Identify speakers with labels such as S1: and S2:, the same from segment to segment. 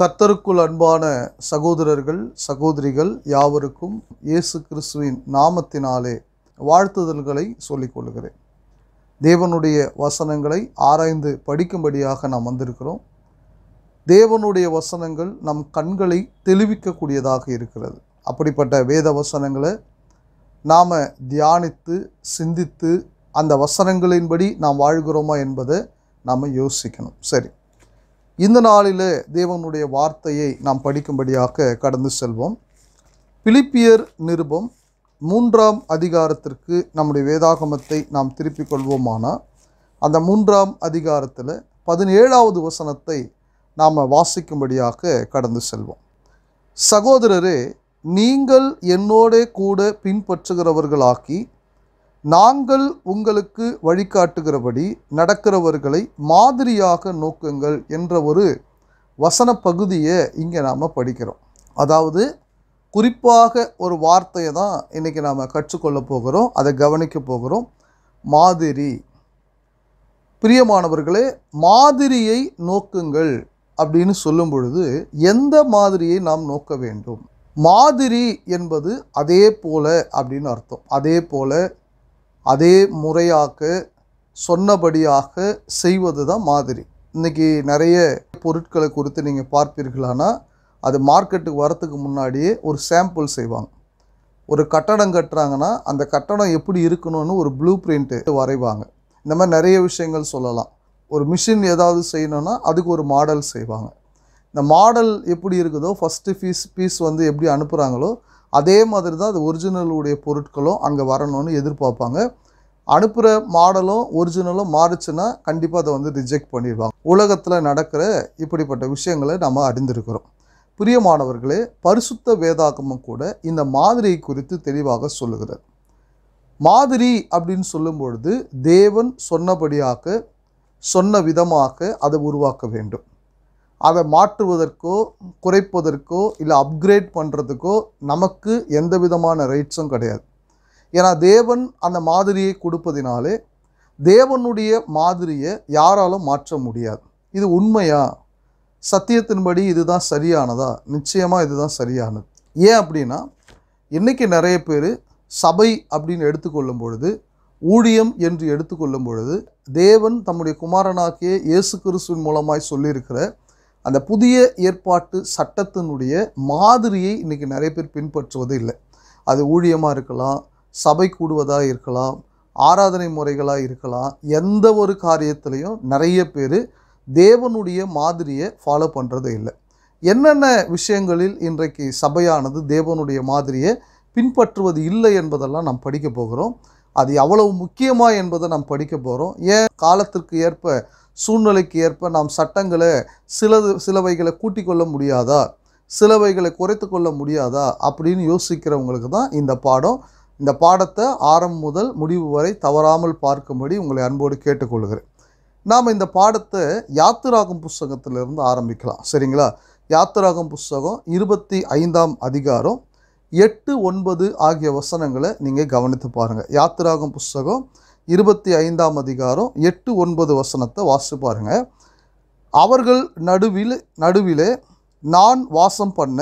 S1: கத்தருக்குள் அன்பான சகோதரர்கள் சகோதரிகள் யாவருக்கும் இயேசு கிறிஸ்துவின் நாமத்தினாலே வாழ்த்துதல்களை சொல்லிக் கொள்கிறேன் தேவனுடைய வசனங்களை ஆராய்ந்து படிக்கும்படியாக நாம் வந்திருக்கிறோம் தேவனுடைய வசனங்கள் நம் கண்களை தெளிவிக்கக்கூடியதாக இருக்கிறது அப்படிப்பட்ட வேத வசனங்களை நாம் தியானித்து சிந்தித்து அந்த வசனங்களின்படி நாம் வாழ்கிறோமா என்பதை நாம் யோசிக்கணும் சரி இந்த நாளிலே தேவனுடைய வார்த்தையை நாம் படிக்கும்படியாக கடந்து செல்வோம் பிலிப்பியர் நிருபம் மூன்றாம் அதிகாரத்திற்கு நம்முடைய வேதாகமத்தை நாம் திருப்பிக் கொள்வோமானால் அந்த மூன்றாம் அதிகாரத்தில் பதினேழாவது வசனத்தை நாம் வாசிக்கும்படியாக கடந்து செல்வோம் சகோதரரே நீங்கள் என்னோட கூட பின்பற்றுகிறவர்களாக்கி நாங்கள் உங்களுக்கு வழிகாட்டுகிறபடி நடக்கிறவர்களை மாதிரியாக நோக்குங்கள் என்ற ஒரு வசன பகுதியை இங்கே நாம் படிக்கிறோம் அதாவது குறிப்பாக ஒரு வார்த்தையை தான் இன்றைக்கி நாம் கற்றுக்கொள்ள போகிறோம் அதை கவனிக்க போகிறோம் மாதிரி பிரியமானவர்களே மாதிரியை நோக்குங்கள் அப்படின்னு சொல்லும் பொழுது எந்த மாதிரியை நாம் நோக்க வேண்டும் மாதிரி என்பது அதே போல அப்படின்னு அர்த்தம் அதே போல அதே முறையாக சொன்னபடியாக செய்வது தான் மாதிரி இன்றைக்கி நிறைய பொருட்களை குறித்து நீங்கள் பார்ப்பீர்களானா அது மார்க்கெட்டுக்கு வரத்துக்கு முன்னாடியே ஒரு சாம்பிள் செய்வாங்க ஒரு கட்டடம் கட்டுறாங்கன்னா அந்த கட்டடம் எப்படி இருக்கணும்னு ஒரு ப்ளூ பிரிண்ட்டு வரைவாங்க இந்த மாதிரி நிறைய விஷயங்கள் சொல்லலாம் ஒரு மிஷின் ஏதாவது செய்யணும்னா அதுக்கு ஒரு மாடல் செய்வாங்க இந்த மாடல் எப்படி இருக்குதோ ஃபஸ்ட்டு ஃபீஸ் பீஸ் வந்து எப்படி அனுப்புகிறாங்களோ அதே மாதிரி தான் அது ஒரிஜினலுடைய பொருட்களும் அங்கே வரணும்னு எதிர்பார்ப்பாங்க அனுப்புகிற மாடலும் ஒரிஜினலும் மாறுச்சுன்னா கண்டிப்பாக அதை வந்து ரிஜெக்ட் பண்ணிடுவாங்க உலகத்தில் நடக்கிற இப்படிப்பட்ட விஷயங்களை நம்ம அறிந்திருக்கிறோம் பிரியமானவர்களே பரிசுத்த வேதாகமும் கூட இந்த மாதிரியை குறித்து தெளிவாக சொல்லுகிறது மாதிரி அப்படின்னு சொல்லும் பொழுது தேவன் சொன்னபடியாக சொன்ன விதமாக அதை உருவாக்க வேண்டும் அதை மாற்றுவதற்கோ குறைப்பதற்கோ இல்லை அப்கிரேட் பண்ணுறதுக்கோ நமக்கு எந்த விதமான ரைட்ஸும் கிடையாது ஏன்னா தேவன் அந்த மாதிரியை கொடுப்பதினாலே தேவனுடைய மாதிரியை யாராலும் மாற்ற முடியாது இது உண்மையா சத்தியத்தின்படி இதுதான் சரியானதா நிச்சயமாக இதுதான் சரியானது ஏன் அப்படின்னா இன்றைக்கி நிறைய பேர் சபை அப்படின்னு எடுத்துக்கொள்ளும் பொழுது ஊழியம் என்று எடுத்துக்கொள்ளும் பொழுது தேவன் தம்முடைய குமாரனாக்கிய இயேசு கிறிஸ்துவின் மூலமாய் சொல்லியிருக்கிற அந்த புதிய ஏற்பாட்டு சட்டத்தினுடைய மாதிரியை இன்றைக்கி நிறைய பேர் பின்பற்றுவது இல்லை அது ஊழியமாக இருக்கலாம் சபை கூடுவதாக இருக்கலாம் ஆராதனை முறைகளாக இருக்கலாம் எந்த ஒரு காரியத்திலையும் நிறைய பேர் தேவனுடைய மாதிரியை ஃபாலோ பண்ணுறது இல்லை என்னென்ன விஷயங்களில் இன்றைக்கு சபையானது தேவனுடைய மாதிரியை பின்பற்றுவது இல்லை என்பதெல்லாம் நாம் படிக்க போகிறோம் அது எவ்வளவு முக்கியமாக என்பதை நாம் படிக்க போகிறோம் ஏன் காலத்திற்கு ஏற்ப சூழ்நிலைக்கு ஏற்ப நாம் சட்டங்களை சிலது சிலவைகளை கூட்டிக் கொள்ள முடியாதா சிலவைகளை குறைத்து கொள்ள முடியாதா அப்படின்னு யோசிக்கிறவங்களுக்கு தான் இந்த பாடம் இந்த பாடத்தை ஆரம் முதல் முடிவு வரை தவறாமல் பார்க்கும்படி உங்களை அன்போடு கேட்டுக்கொள்கிறேன் நாம் இந்த பாடத்தை யாத்திராகம் புஸ்தகத்திலிருந்து ஆரம்பிக்கலாம் சரிங்களா யாத்திராகம் புஸ்தகம் இருபத்தி ஐந்தாம் அதிகாரம் எட்டு ஒன்பது ஆகிய வசனங்களை நீங்கள் கவனித்து பாருங்கள் யாத்திராகம் புஸ்தகம் இருபத்தி ஐந்தாம் அதிகாரம் எட்டு ஒன்பது வசனத்தை வாசி பாருங்க அவர்கள் நடுவில் நடுவிலே நான் வாசம் பண்ண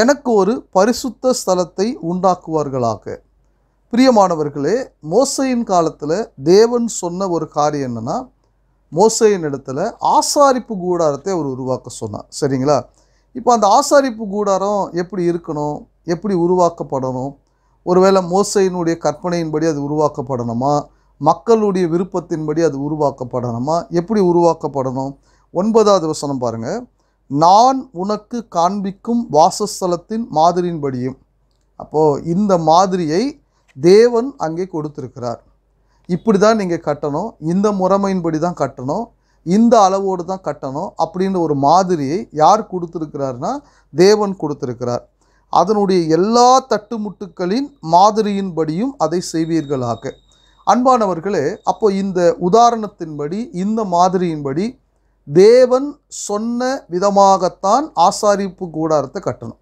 S1: எனக்கு ஒரு பரிசுத்த ஸ்தலத்தை உண்டாக்குவார்களாக பிரியமானவர்களே மோசையின் காலத்தில் தேவன் சொன்ன ஒரு காரியம் என்னென்னா மோசையின் இடத்துல ஆசாரிப்பு கூடாரத்தை அவர் உருவாக்க சொன்னார் சரிங்களா இப்போ அந்த ஆசாரிப்பு கூடாரம் எப்படி இருக்கணும் எப்படி உருவாக்கப்படணும் ஒருவேளை மோசையினுடைய கற்பனையின்படி அது உருவாக்கப்படணுமா மக்களுடைய விருப்பத்தின்படி அது உருவாக்கப்படணுமா எப்படி உருவாக்கப்படணும் ஒன்பதாவது வசனம் பாருங்கள் நான் உனக்கு காண்பிக்கும் வாசஸ்தலத்தின் மாதிரியின்படியும் அப்போது இந்த மாதிரியை தேவன் அங்கே கொடுத்துருக்கிறார் இப்படி தான் நீங்கள் கட்டணும் இந்த முறைமையின்படி தான் கட்டணும் இந்த அளவோடு தான் கட்டணும் அப்படின்ற ஒரு மாதிரியை யார் கொடுத்துருக்கிறாருனா தேவன் கொடுத்துருக்கிறார் அதனுடைய எல்லா தட்டுமுட்டுக்களின் மாதிரியின்படியும் அதை செய்வீர்களாக அன்பானவர்களே அப்போ இந்த உதாரணத்தின்படி இந்த மாதிரியின்படி தேவன் சொன்ன விதமாகத்தான் ஆசாரிப்பு கூடாரத்தை கட்டணும்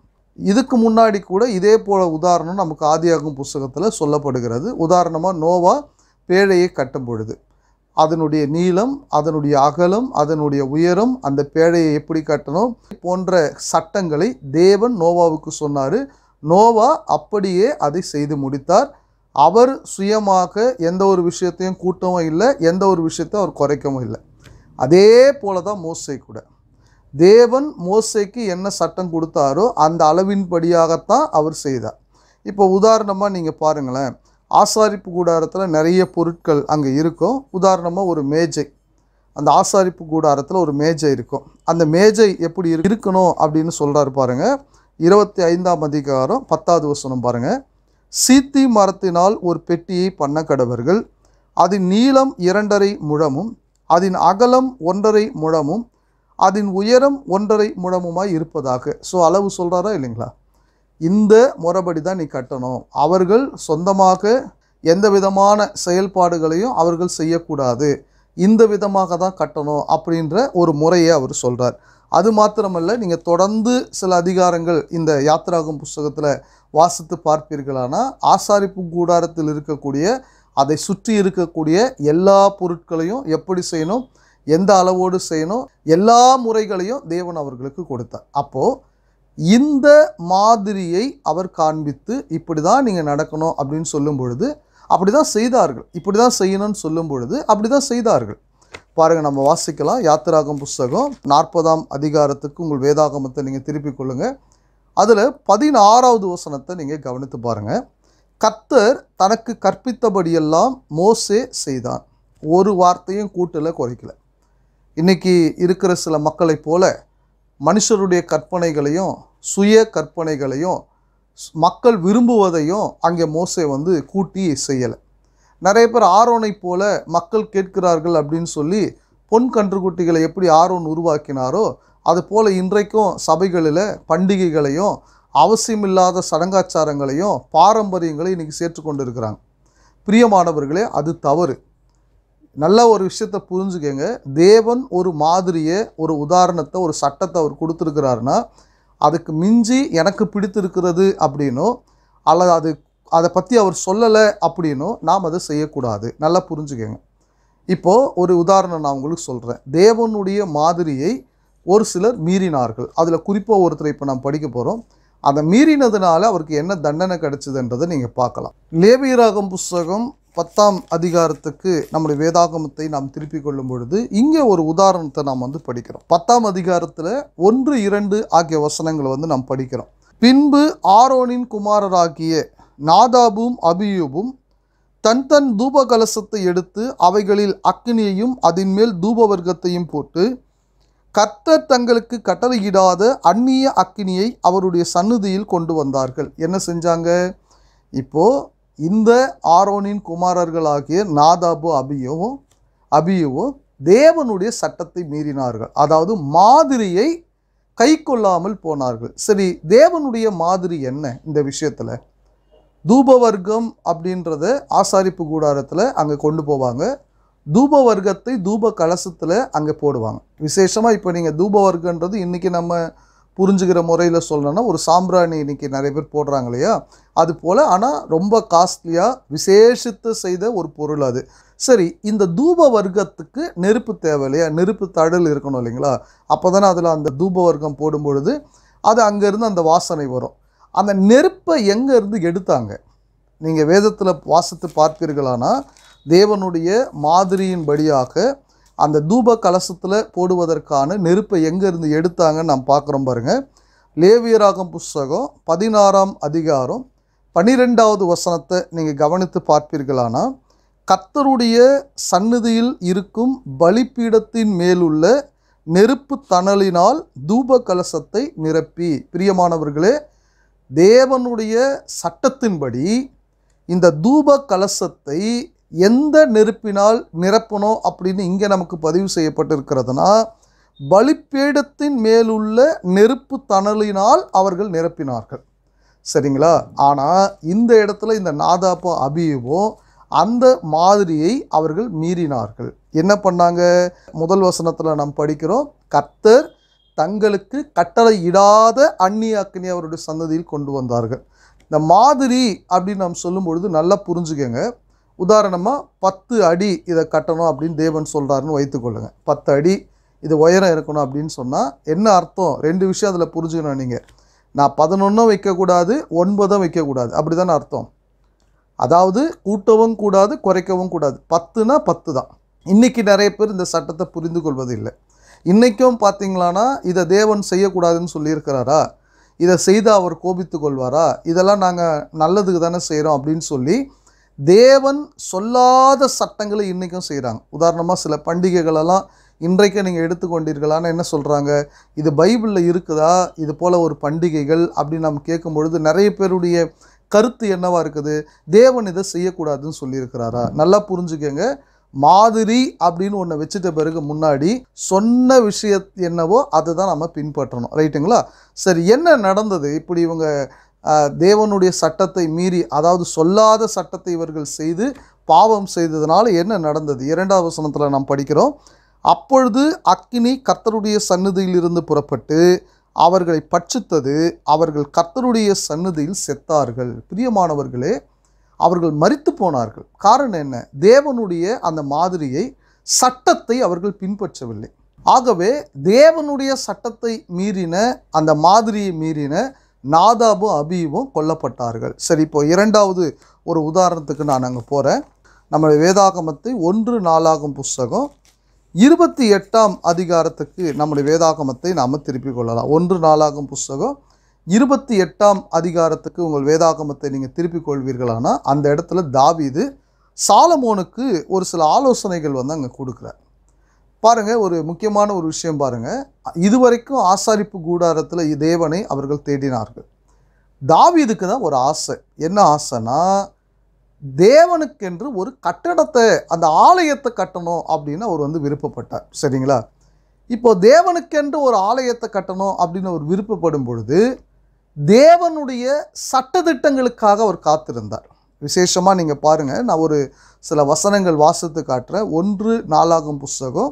S1: இதுக்கு முன்னாடி கூட இதே போல உதாரணம் நமக்கு ஆதியாகும் புஸ்தகத்தில் சொல்லப்படுகிறது உதாரணமாக நோவா பேழையை கட்டும் பொழுது அதனுடைய நீளம் அதனுடைய அகலம் அதனுடைய உயரம் அந்த பேழையை எப்படி கட்டணும் போன்ற சட்டங்களை தேவன் நோவாவுக்கு சொன்னார் நோவா அப்படியே அதை செய்து முடித்தார் அவர் சுயமாக எந்த ஒரு விஷயத்தையும் கூட்டவும் இல்லை எந்த ஒரு விஷயத்தையும் அவர் குறைக்கவும் இல்லை அதே போல தான் மோசை கூட தேவன் மோசைக்கு என்ன சட்டம் கொடுத்தாரோ அந்த அளவின்படியாகத்தான் அவர் செய்தார் இப்போ உதாரணமாக நீங்கள் பாருங்களேன் ஆசாரிப்பு கூடாரத்தில் நிறைய பொருட்கள் அங்கே இருக்கும் உதாரணமாக ஒரு மேஜை அந்த ஆசாரிப்பு கூடாரத்தில் ஒரு மேஜை இருக்கும் அந்த மேஜை எப்படி இருக்கணும் அப்படின்னு சொல்கிறாரு பாருங்கள் இருபத்தி ஐந்தாம் அதிகாரம் பத்தாவது வசனம் பாருங்கள் சீத்தி மரத்தினால் ஒரு பெட்டியை பண்ண கடவர்கள் அதன் நீளம் இரண்டரை முழமும் அதன் அகலம் ஒன்றரை முழமும் அதன் உயரம் ஒன்றரை முழமுமாய் இருப்பதாக ஸோ அளவு சொல்கிறாரா இல்லைங்களா இந்த முறைப்படி தான் நீ கட்டணும் அவர்கள் சொந்தமாக எந்த விதமான செயல்பாடுகளையும் அவர்கள் செய்யக்கூடாது இந்த விதமாக தான் கட்டணும் அப்படின்ற ஒரு முறையை அவர் சொல்கிறார் அது மாத்திரமல்ல நீங்கள் தொடர்ந்து சில அதிகாரங்கள் இந்த யாத்திராகும் புஸ்தகத்தில் வாசித்து பார்ப்பீர்களானால் ஆசாரிப்பு கூடாரத்தில் இருக்கக்கூடிய அதை சுற்றி இருக்கக்கூடிய எல்லா பொருட்களையும் எப்படி செய்யணும் எந்த அளவோடு செய்யணும் எல்லா முறைகளையும் தேவன் அவர்களுக்கு கொடுத்தார் அப்போது இந்த மாதிரியை அவர் காண்பித்து இப்படி தான் நீங்கள் நடக்கணும் அப்படின்னு சொல்லும் பொழுது அப்படி தான் செய்தார்கள் இப்படி தான் செய்யணும்னு சொல்லும் பொழுது அப்படி தான் செய்தார்கள் பாருங்கள் நம்ம வாசிக்கலாம் யாத்திராகம் புஸ்தகம் நாற்பதாம் அதிகாரத்துக்கு உங்கள் வேதாகமத்தை நீங்கள் திருப்பிக் கொள்ளுங்கள் அதில் பதினாறாவது வசனத்தை நீங்கள் கவனித்து பாருங்கள் கத்தர் தனக்கு கற்பித்தபடியெல்லாம் மோசே செய்தான் ஒரு வார்த்தையும் கூட்டில் குறைக்கல இன்றைக்கி இருக்கிற சில மக்களைப் போல மனுஷருடைய கற்பனைகளையும் சுய கற்பனைகளையும் மக்கள் விரும்புவதையும் அங்கே மோசை வந்து கூட்டி செய்யலை நிறைய பேர் ஆரோனை போல மக்கள் கேட்கிறார்கள் அப்படின்னு சொல்லி பொன் கன்றுக்குட்டிகளை எப்படி ஆரோன் உருவாக்கினாரோ அது போல் இன்றைக்கும் சபைகளில் பண்டிகைகளையும் அவசியமில்லாத சடங்காச்சாரங்களையும் பாரம்பரியங்களையும் இன்றைக்கி சேர்த்து கொண்டு இருக்கிறாங்க பிரியமானவர்களே அது தவறு நல்ல ஒரு விஷயத்த புரிஞ்சுக்கங்க தேவன் ஒரு மாதிரியை ஒரு உதாரணத்தை ஒரு சட்டத்தை அவர் கொடுத்துருக்கிறாருன்னா அதுக்கு மிஞ்சி எனக்கு பிடித்திருக்கிறது அப்படின்னோ அல்லது அது அதை பற்றி அவர் சொல்லலை அப்படின்னோ நாம் அதை செய்யக்கூடாது நல்லா புரிஞ்சுக்கங்க இப்போது ஒரு உதாரணம் நான் உங்களுக்கு சொல்கிறேன் தேவனுடைய மாதிரியை ஒரு சிலர் மீறினார்கள் அதில் குறிப்பாக ஒருத்தர் இப்போ நாம் படிக்க போகிறோம் அதை மீறினதுனால அவருக்கு என்ன தண்டனை கிடச்சிதுன்றதை நீங்கள் பார்க்கலாம் லேவியராகம் புஸ்தகம் பத்தாம் அதிகாரத்துக்கு நம்முடைய வேதாகமத்தை நாம் திருப்பி கொள்ளும் பொழுது இங்கே ஒரு உதாரணத்தை நாம் வந்து படிக்கிறோம் பத்தாம் அதிகாரத்தில் ஒன்று இரண்டு ஆகிய வசனங்களை வந்து நாம் படிக்கிறோம் பின்பு ஆரோனின் குமாரராகிய நாதாபும் அபியூபும் தன் தன் தூப கலசத்தை எடுத்து அவைகளில் அக்னியையும் அதன் மேல் தூபவர்க்கத்தையும் போட்டு கர்த்தர் தங்களுக்கு கட்டளையிடாத அந்நிய அக்னியை அவருடைய சன்னதியில் கொண்டு வந்தார்கள் என்ன செஞ்சாங்க இப்போது இந்த ஆரோனின் குமாரர்களாகிய நாதாபு அபியவும் அபியவும் தேவனுடைய சட்டத்தை மீறினார்கள் அதாவது மாதிரியை கை கொள்ளாமல் போனார்கள் சரி தேவனுடைய மாதிரி என்ன இந்த விஷயத்தில் தூபவர்க்கம் அப்படின்றத ஆசாரிப்பு கூடாரத்தில் அங்கே கொண்டு போவாங்க தூபவர்க்கத்தை தூப கலசத்தில் அங்கே போடுவாங்க விசேஷமாக இப்போ நீங்கள் தூபவர்க்கன்றது இன்றைக்கி நம்ம புரிஞ்சுக்கிற முறையில் சொல்லணும்னா ஒரு சாம்பிராணி இன்றைக்கி நிறைய பேர் போடுறாங்க இல்லையா அது போல் ஆனால் ரொம்ப காஸ்ட்லியாக விசேஷித்து செய்த ஒரு பொருள் அது சரி இந்த தூப வர்க்கத்துக்கு நெருப்பு தேவை இல்லையா நெருப்பு தடல் இருக்கணும் இல்லைங்களா அப்போ தானே அதில் அந்த தூப வர்க்கம் போடும் பொழுது அது அங்கேருந்து அந்த வாசனை வரும் அந்த நெருப்பை எங்கேருந்து எடுத்தாங்க நீங்கள் வேதத்தில் வாசித்து பார்த்தீர்களானால் தேவனுடைய மாதிரியின்படியாக அந்த தூப கலசத்தில் போடுவதற்கான நெருப்பை எங்கேருந்து எடுத்தாங்கன்னு நாம் பார்க்குறோம் பாருங்கள் லேவியராகம் புஸ்தகம் பதினாறாம் அதிகாரம் பனிரெண்டாவது வசனத்தை நீங்கள் கவனித்து பார்ப்பீர்களானா கத்தருடைய சந்நிதியில் இருக்கும் பலிப்பீடத்தின் மேலுள்ள நெருப்பு தணலினால் தூப கலசத்தை நிரப்பி பிரியமானவர்களே தேவனுடைய சட்டத்தின்படி இந்த தூப கலசத்தை எந்த நெருப்பினால் நிரப்பணும் அப்படின்னு இங்கே நமக்கு பதிவு செய்யப்பட்டிருக்கிறதுனா பலிப்பீடத்தின் மேலுள்ள நெருப்பு தணலினால் அவர்கள் நிரப்பினார்கள் சரிங்களா ஆனால் இந்த இடத்துல இந்த நாதாப்போ அபியவோ அந்த மாதிரியை அவர்கள் மீறினார்கள் என்ன பண்ணாங்க முதல் வசனத்தில் நாம் படிக்கிறோம் கர்த்தர் தங்களுக்கு கட்டளை இடாத அந்நிய அக்னி அவருடைய சந்ததியில் கொண்டு வந்தார்கள் இந்த மாதிரி அப்படின்னு நாம் சொல்லும் பொழுது நல்லா புரிஞ்சுக்கங்க உதாரணமாக பத்து அடி இதை கட்டணும் அப்படின்னு தேவன் சொல்கிறாருன்னு வைத்துக்கொள்ளுங்க பத்து அடி இது உயரம் இருக்கணும் அப்படின்னு சொன்னால் என்ன அர்த்தம் ரெண்டு விஷயம் அதில் புரிஞ்சுக்கணும் நீங்கள் நான் பதினொன்றும் வைக்கக்கூடாது ஒன்பதும் வைக்கக்கூடாது அப்படி தானே அர்த்தம் அதாவது கூட்டவும் கூடாது குறைக்கவும் கூடாது பத்துனா பத்து தான் இன்றைக்கி நிறைய பேர் இந்த சட்டத்தை புரிந்து கொள்வது இல்லை இன்றைக்கும் பார்த்தீங்களான்னா இதை தேவன் செய்யக்கூடாதுன்னு சொல்லியிருக்கிறாரா இதை செய்து அவர் கோபித்து கொள்வாரா இதெல்லாம் நாங்கள் நல்லதுக்கு தானே செய்கிறோம் அப்படின்னு சொல்லி தேவன் சொல்லாத சட்டங்களை இன்றைக்கும் செய்கிறாங்க உதாரணமாக சில பண்டிகைகளெல்லாம் இன்றைக்கு நீங்கள் எடுத்துக்கொண்டீர்களான்னு என்ன சொல்கிறாங்க இது பைபிளில் இருக்குதா இது போல் ஒரு பண்டிகைகள் அப்படின்னு நம்ம கேட்கும் பொழுது நிறைய பேருடைய கருத்து என்னவாக இருக்குது தேவன் இதை செய்யக்கூடாதுன்னு சொல்லியிருக்கிறாரா நல்லா புரிஞ்சுக்கங்க மாதிரி அப்படின்னு ஒன்று வச்சுட்ட பிறகு முன்னாடி சொன்ன விஷயத்து என்னவோ அதை தான் நம்ம பின்பற்றணும் ரைட்டுங்களா சரி என்ன நடந்தது இப்படி இவங்க தேவனுடைய சட்டத்தை மீறி அதாவது சொல்லாத சட்டத்தை இவர்கள் செய்து பாவம் செய்ததுனால என்ன நடந்தது இரண்டாவது வசனத்தில் நாம் படிக்கிறோம் அப்பொழுது அக்கினி கர்த்தருடைய சன்னதியிலிருந்து புறப்பட்டு அவர்களை பட்சித்தது அவர்கள் கர்த்தருடைய சன்னதியில் செத்தார்கள் பிரியமானவர்களே அவர்கள் மறித்து போனார்கள் காரணம் என்ன தேவனுடைய அந்த மாதிரியை சட்டத்தை அவர்கள் பின்பற்றவில்லை ஆகவே தேவனுடைய சட்டத்தை மீறின அந்த மாதிரியை மீறின நாதாபும் அபியும் கொல்லப்பட்டார்கள் சரி இப்போ இரண்டாவது ஒரு உதாரணத்துக்கு நான் அங்கே போகிறேன் நம்ம வேதாகமத்தை ஒன்று நாளாகும் புஸ்தகம் இருபத்தி எட்டாம் அதிகாரத்துக்கு நம்முடைய வேதாகமத்தை நாம் திருப்பிக் கொள்ளலாம் ஒன்று நாளாகும் புஸ்தகம் இருபத்தி எட்டாம் அதிகாரத்துக்கு உங்கள் வேதாகமத்தை நீங்கள் திருப்பிக் கொள்வீர்களானால் அந்த இடத்துல தாவிது சாலமோனுக்கு ஒரு சில ஆலோசனைகள் வந்து அங்கே கொடுக்குறார் பாருங்கள் ஒரு முக்கியமான ஒரு விஷயம் பாருங்கள் இதுவரைக்கும் ஆசாரிப்பு கூடாரத்தில் தேவனை அவர்கள் தேடினார்கள் தாவிதுக்கு தான் ஒரு ஆசை என்ன ஆசைனா தேவனுக்கென்று ஒரு கட்டடத்தை அந்த ஆலயத்தை கட்டணும் அப்படின்னு அவர் வந்து விருப்பப்பட்டார் சரிங்களா இப்போது தேவனுக்கென்று ஒரு ஆலயத்தை கட்டணும் அப்படின்னு அவர் விருப்பப்படும் பொழுது தேவனுடைய சட்டத்திட்டங்களுக்காக அவர் காத்திருந்தார் விசேஷமாக நீங்கள் பாருங்கள் நான் ஒரு சில வசனங்கள் வாசித்து காட்டுறேன் ஒன்று நாளாகும் புஸ்தகம்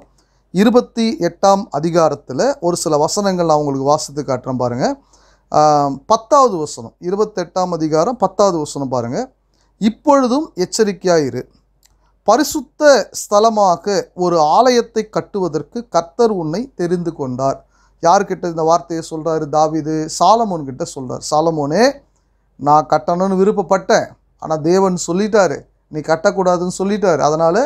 S1: இருபத்தி எட்டாம் அதிகாரத்தில் ஒரு சில வசனங்கள் நான் உங்களுக்கு வாசித்து காட்டுறேன் பாருங்கள் பத்தாவது வசனம் இருபத்தெட்டாம் அதிகாரம் பத்தாவது வசனம் பாருங்கள் இப்பொழுதும் எச்சரிக்கையாயிரு பரிசுத்த ஸ்தலமாக ஒரு ஆலயத்தை கட்டுவதற்கு கர்த்தர் உன்னை தெரிந்து கொண்டார் யார்கிட்ட இந்த வார்த்தையை சொல்கிறாரு தாவிது சாலமோன் கிட்ட சொல்கிறார் சாலமோனே நான் கட்டணும்னு விருப்பப்பட்டேன் ஆனால் தேவன் சொல்லிட்டாரு நீ கட்டக்கூடாதுன்னு சொல்லிட்டாரு அதனால்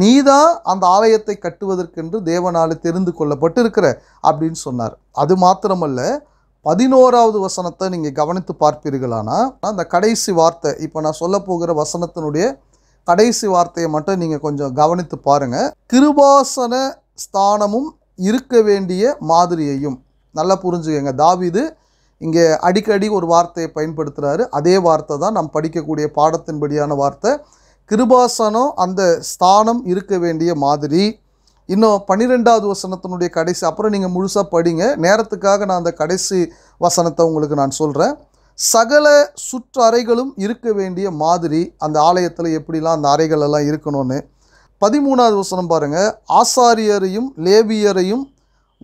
S1: நீதான் அந்த ஆலயத்தை கட்டுவதற்கென்று தேவனால் தெரிந்து கொள்ளப்பட்டிருக்கிற அப்படின்னு சொன்னார் அது மாத்திரமல்ல பதினோராவது வசனத்தை நீங்கள் கவனித்து பார்ப்பீர்களானா அந்த கடைசி வார்த்தை இப்போ நான் சொல்ல போகிற வசனத்தினுடைய கடைசி வார்த்தையை மட்டும் நீங்கள் கொஞ்சம் கவனித்து பாருங்கள் கிருபாசன ஸ்தானமும் இருக்க வேண்டிய மாதிரியையும் நல்லா புரிஞ்சுக்கங்க தாவிது இங்கே அடிக்கடி ஒரு வார்த்தையை பயன்படுத்துகிறாரு அதே வார்த்தை தான் நாம் படிக்கக்கூடிய பாடத்தின்படியான வார்த்தை கிருபாசனம் அந்த ஸ்தானம் இருக்க வேண்டிய மாதிரி இன்னும் பன்னிரெண்டாவது வசனத்தினுடைய கடைசி அப்புறம் நீங்கள் முழுசாக படிங்க நேரத்துக்காக நான் அந்த கடைசி வசனத்தை உங்களுக்கு நான் சொல்கிறேன் சகல சுற்று அறைகளும் இருக்க வேண்டிய மாதிரி அந்த ஆலயத்தில் எப்படிலாம் அந்த அறைகளெல்லாம் இருக்கணும்னு பதிமூணாவது வசனம் பாருங்கள் ஆசாரியரையும் லேவியரையும்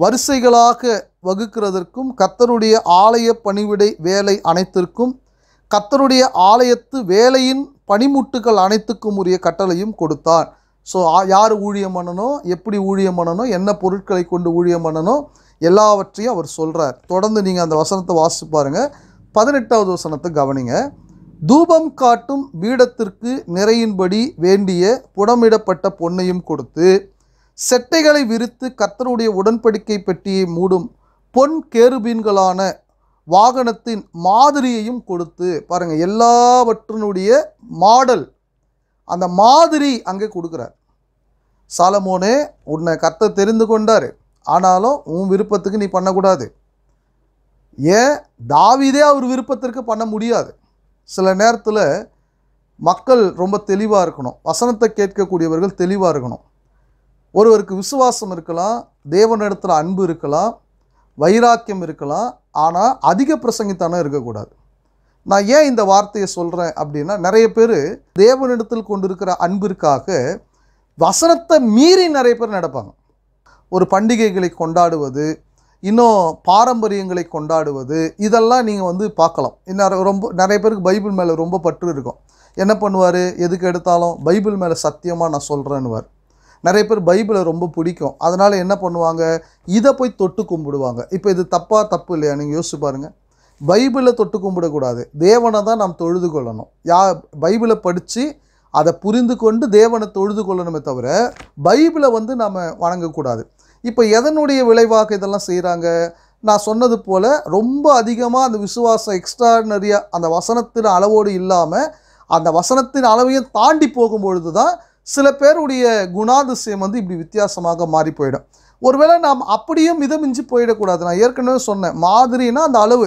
S1: வரிசைகளாக வகுக்கிறதற்கும் கத்தருடைய ஆலய பணிவிடை வேலை அனைத்திற்கும் கத்தருடைய ஆலயத்து வேலையின் பனிமுட்டுகள் அனைத்துக்கும் உரிய கட்டளையும் கொடுத்தான் ஸோ யார் ஊழியம் பண்ணணும் எப்படி ஊழியம் பண்ணணும் என்ன பொருட்களை கொண்டு ஊழியம் பண்ணணும் எல்லாவற்றையும் அவர் சொல்கிறார் தொடர்ந்து நீங்கள் அந்த வசனத்தை வாசித்து பாருங்கள் பதினெட்டாவது வசனத்தை கவனிங்க தூபம் காட்டும் பீடத்திற்கு நிறையின்படி வேண்டிய புடமிடப்பட்ட பொன்னையும் கொடுத்து செட்டைகளை விரித்து கத்தருடைய உடன்படிக்கை பெட்டியை மூடும் பொன் கேருபீன்களான வாகனத்தின் மாதிரியையும் கொடுத்து பாருங்கள் எல்லாவற்றினுடைய மாடல் அந்த மாதிரி அங்கே கொடுக்குறார் சாலமோனே உன்னை கத்த தெரிந்து கொண்டார் ஆனாலும் உன் விருப்பத்துக்கு நீ பண்ணக்கூடாது ஏன் தாவிதே அவர் விருப்பத்திற்கு பண்ண முடியாது சில நேரத்தில் மக்கள் ரொம்ப தெளிவாக இருக்கணும் வசனத்தை கேட்கக்கூடியவர்கள் தெளிவாக இருக்கணும் ஒருவருக்கு விசுவாசம் இருக்கலாம் தேவனிடத்தில் அன்பு இருக்கலாம் வைராக்கியம் இருக்கலாம் ஆனால் அதிக பிரசங்கித்தானே இருக்கக்கூடாது நான் ஏன் இந்த வார்த்தையை சொல்கிறேன் அப்படின்னா நிறைய பேர் தேவனிடத்தில் கொண்டிருக்கிற அன்பிற்காக வசனத்தை மீறி நிறைய பேர் நடப்பாங்க ஒரு பண்டிகைகளை கொண்டாடுவது இன்னும் பாரம்பரியங்களை கொண்டாடுவது இதெல்லாம் நீங்கள் வந்து பார்க்கலாம் இன்னும் ரொம்ப நிறைய பேருக்கு பைபிள் மேலே ரொம்ப பற்று இருக்கும் என்ன பண்ணுவார் எதுக்கு எடுத்தாலும் பைபிள் மேலே சத்தியமாக நான் சொல்கிறேன்னுவார் நிறைய பேர் பைபிளை ரொம்ப பிடிக்கும் அதனால் என்ன பண்ணுவாங்க இதை போய் தொட்டு கும்பிடுவாங்க இப்போ இது தப்பாக தப்பு இல்லையா நீங்கள் யோசிச்சு பாருங்கள் பைபிளை தொட்டு கும்பிடக்கூடாது தேவனை தான் நாம் தொழுது கொள்ளணும் யா பைபிளை படித்து அதை புரிந்து கொண்டு தேவனை தொழுது கொள்ளணுமே தவிர பைபிளை வந்து நாம் வணங்கக்கூடாது இப்போ எதனுடைய விளைவாக இதெல்லாம் செய்கிறாங்க நான் சொன்னது போல் ரொம்ப அதிகமாக அந்த விசுவாசம் எக்ஸ்ட்ராடனரியாக அந்த வசனத்தின் அளவோடு இல்லாமல் அந்த வசனத்தின் அளவையும் தாண்டி போகும் பொழுது தான் சில பேருடைய குணாதிசயம் வந்து இப்படி வித்தியாசமாக மாறி போயிடும் ஒருவேளை நாம் அப்படியும் மிதமிஞ்சி போயிடக்கூடாது நான் ஏற்கனவே சொன்னேன் மாதிரினா அந்த அளவு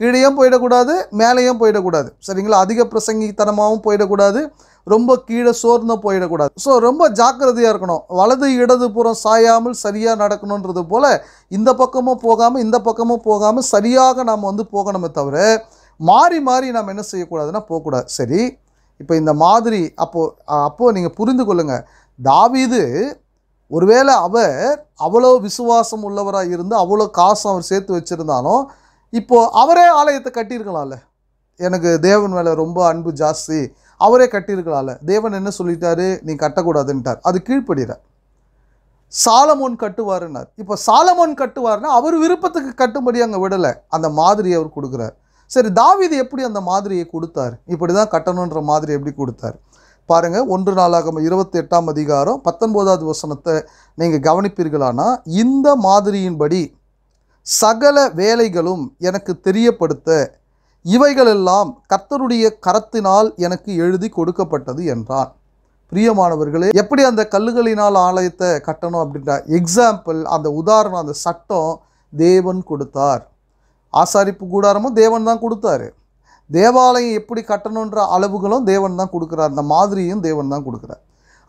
S1: கீழேயும் போயிடக்கூடாது மேலேயும் போயிடக்கூடாது சரிங்களா அதிக பிரசங்கித்தனமாகவும் போயிடக்கூடாது ரொம்ப கீழே சோர்ந்து போயிடக்கூடாது ஸோ ரொம்ப ஜாக்கிரதையாக இருக்கணும் வலது இடது புறம் சாயாமல் சரியாக நடக்கணுன்றது போல் இந்த பக்கமும் போகாமல் இந்த பக்கமும் போகாமல் சரியாக நாம் வந்து போகணுமே தவிர மாறி மாறி நாம் என்ன செய்யக்கூடாதுன்னா போகக்கூடாது சரி இப்போ இந்த மாதிரி அப்போது அப்போது நீங்கள் புரிந்து கொள்ளுங்கள் தாவீது ஒருவேளை அவர் அவ்வளோ விசுவாசம் உள்ளவராக இருந்து அவ்வளோ காசு அவர் சேர்த்து வச்சுருந்தாலும் இப்போது அவரே ஆலயத்தை கட்டியிருக்கலாம்ல எனக்கு தேவன் மேலே ரொம்ப அன்பு ஜாஸ்தி அவரே கட்டியிருக்கலாம்ல தேவன் என்ன சொல்லிட்டாரு நீ கட்டக்கூடாதுன்ட்டார் அது கீழ்ப்படுகிற சாலமோன் கட்டுவாருன்னார் இப்போ சாலமோன் கட்டுவார்னா அவர் விருப்பத்துக்கு கட்டும்படி அங்கே விடலை அந்த மாதிரி அவர் கொடுக்குறார் சரி தாவிது எப்படி அந்த மாதிரியை கொடுத்தார் இப்படி தான் கட்டணுன்ற மாதிரி எப்படி கொடுத்தார் பாருங்கள் ஒன்று நாளாக இருபத்தி எட்டாம் அதிகாரம் பத்தொன்பதாவது வசனத்தை நீங்கள் கவனிப்பீர்களானா இந்த மாதிரியின்படி சகல வேலைகளும் எனக்கு தெரியப்படுத்த இவைகளெல்லாம் கர்த்தருடைய கரத்தினால் எனக்கு எழுதி கொடுக்கப்பட்டது என்றான் பிரியமானவர்களே எப்படி அந்த கல்லுகளினால் ஆலயத்தை கட்டணும் அப்படின்ற எக்ஸாம்பிள் அந்த உதாரணம் அந்த சட்டம் தேவன் கொடுத்தார் ஆசாரிப்பு கூடாரமும் தேவன் தான் கொடுத்தாரு தேவாலயம் எப்படி கட்டணுன்ற அளவுகளும் தேவன் தான் கொடுக்குறார் அந்த மாதிரியும் தேவன் தான் கொடுக்குறார்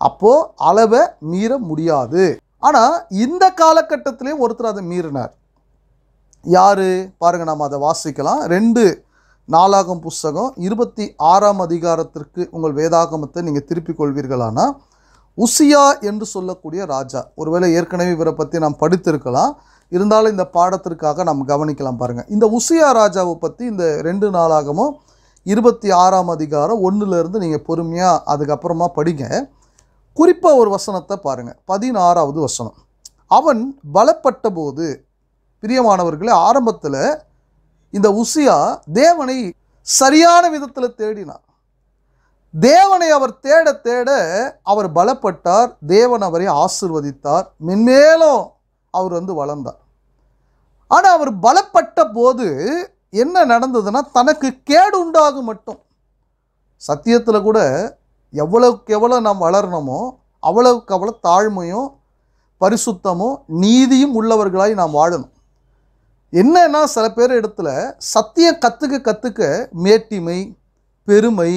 S1: அப்போது அளவை மீற முடியாது ஆனால் இந்த காலகட்டத்திலேயும் ஒருத்தர் அதை மீறினார் யார் பாருங்கள் நாம் அதை வாசிக்கலாம் ரெண்டு நாளாகம் புஸ்தகம் இருபத்தி ஆறாம் அதிகாரத்திற்கு உங்கள் வேதாகமத்தை நீங்கள் திருப்பிக் கொள்வீர்களானா உசியா என்று சொல்லக்கூடிய ராஜா ஒருவேளை ஏற்கனவே இவரை பற்றி நாம் படித்திருக்கலாம் இருந்தாலும் இந்த பாடத்திற்காக நம்ம கவனிக்கலாம் பாருங்கள் இந்த உசியா ராஜாவை பற்றி இந்த ரெண்டு நாளாகவும் இருபத்தி ஆறாம் அதிகாரம் ஒன்றுலேருந்து நீங்கள் பொறுமையாக அதுக்கப்புறமா படிங்க குறிப்பாக ஒரு வசனத்தை பாருங்கள் பதினாறாவது வசனம் அவன் பலப்பட்ட போது பிரியமானவர்களே ஆரம்பத்தில் இந்த உசியா தேவனை சரியான விதத்தில் தேடினார் தேவனை அவர் தேட தேட அவர் பலப்பட்டார் தேவன் அவரை ஆசிர்வதித்தார் மென்மேலும் அவர் வந்து வளர்ந்தார் ஆனால் அவர் பலப்பட்ட போது என்ன நடந்ததுன்னா தனக்கு கேடு உண்டாகும் மட்டும் சத்தியத்தில் கூட எவ்வளவுக்கு எவ்வளோ நாம் வளரணுமோ அவ்வளவுக்கு அவ்வளோ தாழ்மையும் பரிசுத்தமும் நீதியும் உள்ளவர்களாய் நாம் வாழணும் என்னன்னா சில பேர் இடத்துல சத்தியம் கற்றுக்க கற்றுக்க மேட்டிமை பெருமை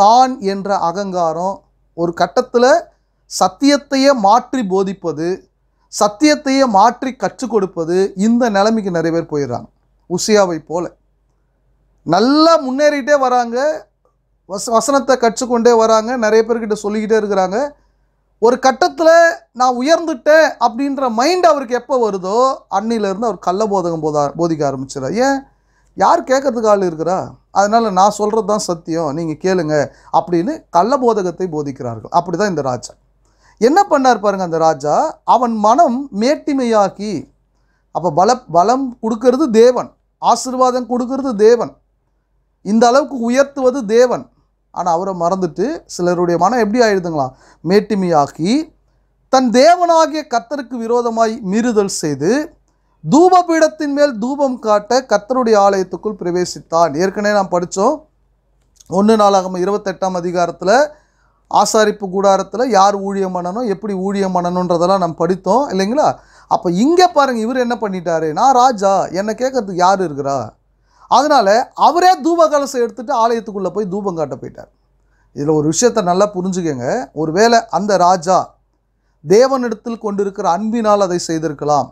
S1: தான் என்ற அகங்காரம் ஒரு கட்டத்தில் சத்தியத்தையே மாற்றி போதிப்பது சத்தியத்தையே மாற்றி கற்றுக் கொடுப்பது இந்த நிலைமைக்கு நிறைய பேர் போயிடுறாங்க உசியாவை போல நல்லா முன்னேறிட்டே வராங்க வச வசனத்தை கற்றுக்கொண்டே வராங்க நிறைய பேர்கிட்ட சொல்லிக்கிட்டே இருக்கிறாங்க ஒரு கட்டத்தில் நான் உயர்ந்துட்டேன் அப்படின்ற மைண்ட் அவருக்கு எப்போ வருதோ அன்னிலேருந்து அவர் கள்ள போதகம் போதா போதிக்க ஆரம்பிச்சிடா ஏன் யார் கேட்கறதுக்கு ஆள் இருக்கிறா அதனால் நான் சொல்கிறது தான் சத்தியம் நீங்கள் கேளுங்க அப்படின்னு கள்ள போதகத்தை போதிக்கிறார்கள் அப்படி தான் இந்த ராஜா என்ன பண்ணார் பாருங்க அந்த ராஜா அவன் மனம் மேட்டிமையாக்கி அப்போ பல பலம் கொடுக்கறது தேவன் ஆசிர்வாதம் கொடுக்கறது தேவன் இந்த அளவுக்கு உயர்த்துவது தேவன் ஆனால் அவரை மறந்துட்டு சிலருடைய மனம் எப்படி ஆயிடுதுங்களா மேட்டிமையாக்கி தன் தேவனாகிய கத்தருக்கு விரோதமாய் மீறுதல் செய்து தூபபீடத்தின் மேல் தூபம் காட்ட கத்தருடைய ஆலயத்துக்குள் பிரவேசித்தான் ஏற்கனவே நாம் படித்தோம் ஒன்று நாளாகும் இருபத்தெட்டாம் அதிகாரத்தில் ஆசாரிப்பு கூடாரத்தில் யார் ஊழியம் பண்ணணும் எப்படி ஊழியம் பண்ணணுன்றதெல்லாம் நம்ம படித்தோம் இல்லைங்களா அப்போ இங்கே பாருங்கள் இவர் என்ன பண்ணிட்டாரு நான் ராஜா என்னை கேட்கறதுக்கு யார் இருக்கிறா அதனால் அவரே தூப எடுத்துகிட்டு ஆலயத்துக்குள்ளே போய் தூபம் காட்ட போயிட்டார் இதில் ஒரு விஷயத்தை நல்லா புரிஞ்சுக்கங்க வேளை அந்த ராஜா தேவனிடத்தில் கொண்டிருக்கிற அன்பினால் அதை செய்திருக்கலாம்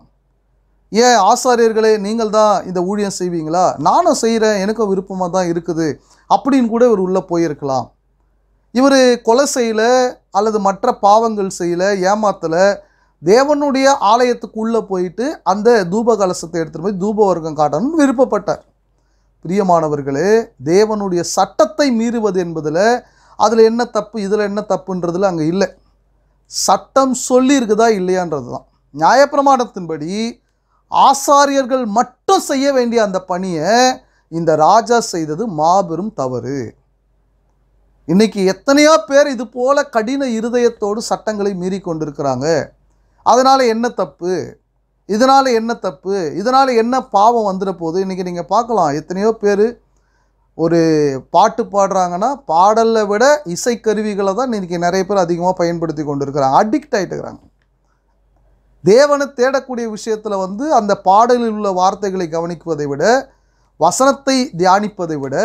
S1: ஏன் ஆசாரியர்களே நீங்கள் தான் இந்த ஊழியம் செய்வீங்களா நானும் செய்கிறேன் எனக்கும் விருப்பமாக தான் இருக்குது அப்படின்னு கூட இவர் உள்ளே போயிருக்கலாம் இவர் கொலை செய்யல அல்லது மற்ற பாவங்கள் செய்யல ஏமாத்தலை தேவனுடைய ஆலயத்துக்குள்ளே போயிட்டு அந்த தூப கலசத்தை எடுத்துகிட்டு போய் தூப வர்க்கம் காட்டணும்னு விருப்பப்பட்டார் பிரியமானவர்களே தேவனுடைய சட்டத்தை மீறுவது என்பதில் அதில் என்ன தப்பு இதில் என்ன தப்புன்றதில் அங்கே இல்லை சட்டம் சொல்லியிருக்குதா இல்லையான்றது தான் நியாயப்பிரமாணத்தின்படி ஆசாரியர்கள் மட்டும் செய்ய வேண்டிய அந்த பணியை இந்த ராஜா செய்தது மாபெரும் தவறு இன்றைக்கி எத்தனையோ பேர் இது போல் கடின இருதயத்தோடு சட்டங்களை மீறி கொண்டிருக்கிறாங்க அதனால் என்ன தப்பு இதனால் என்ன தப்பு இதனால் என்ன பாவம் வந்துட போது இன்றைக்கி நீங்கள் பார்க்கலாம் எத்தனையோ பேர் ஒரு பாட்டு பாடுறாங்கன்னா பாடலை விட இசைக்கருவிகளை தான் இன்றைக்கி நிறைய பேர் அதிகமாக பயன்படுத்தி கொண்டு இருக்கிறாங்க அடிக்ட் ஆகிட்டுக்கிறாங்க தேவனை தேடக்கூடிய விஷயத்தில் வந்து அந்த பாடலில் உள்ள வார்த்தைகளை கவனிப்பதை விட வசனத்தை தியானிப்பதை விட